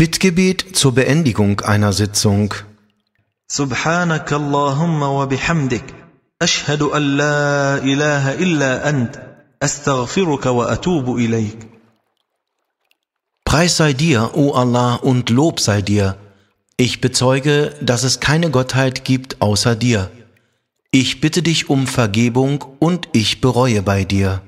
Bittgebet zur Beendigung einer Sitzung. سبحانك اللهم وبحمدك أشهد أن لا إله إلا أنت أستغفرك وأتوب إليك. Preis sei dir, o Allah, und Lob sei dir. Ich bezeuge, dass es keine Gottheit gibt außer dir. Ich bitte dich um Vergebung und ich bereue bei dir.